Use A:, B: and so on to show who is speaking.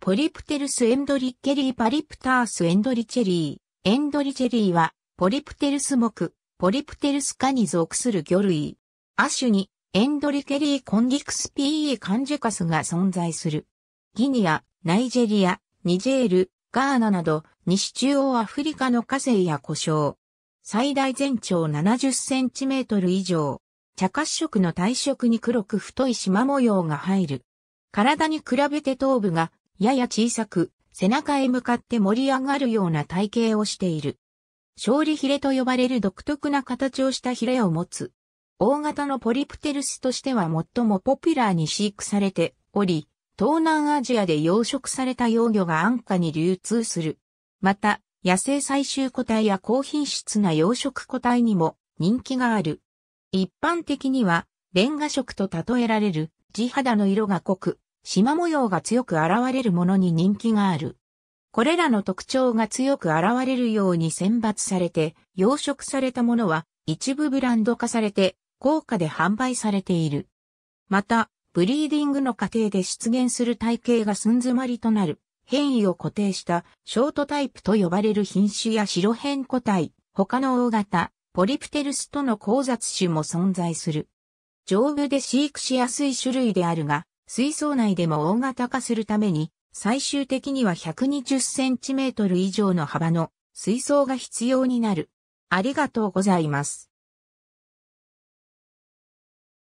A: ポリプテルスエンドリッケリーパリプタースエンドリチェリー。エンドリチェリ
B: ーは、ポリプテルス目、ポリプテルス科に属する魚類。亜種に、エンドリケリーコンディクスピーカンジェカスが存在する。ギニア、ナイジェリア、ニジェール、ガーナなど、西中央アフリカの火星や故障。最大全長70センチメートル以上。茶褐色の体色に黒く太い縞模様が入る。体に比べて頭部がやや小さく、背中へ向かって盛り上がるような体型をしている。勝利ヒレと呼ばれる独特な形をしたヒレを持つ。大型のポリプテルスとしては最もポピュラーに飼育されており、東南アジアで養殖された幼魚が安価に流通する。また、野生採集個体や高品質な養殖個体にも人気がある。一般的には、レンガ色と例えられる地肌の色が濃く、縞模様が強く現れるものに人気がある。これらの特徴が強く現れるように選抜されて、養殖されたものは一部ブランド化されて、高価で販売されている。また、ブリーディングの過程で出現する体型が寸詰まりとなる、変異を固定したショートタイプと呼ばれる品種や白変個体、他の大型、ポリプテルスとの交雑種も存在する。丈夫で飼育しやすい種類であるが、水槽内でも大型化するために、最終的には 120cm 以上の幅の水槽が必要
A: になる。ありがとうございます。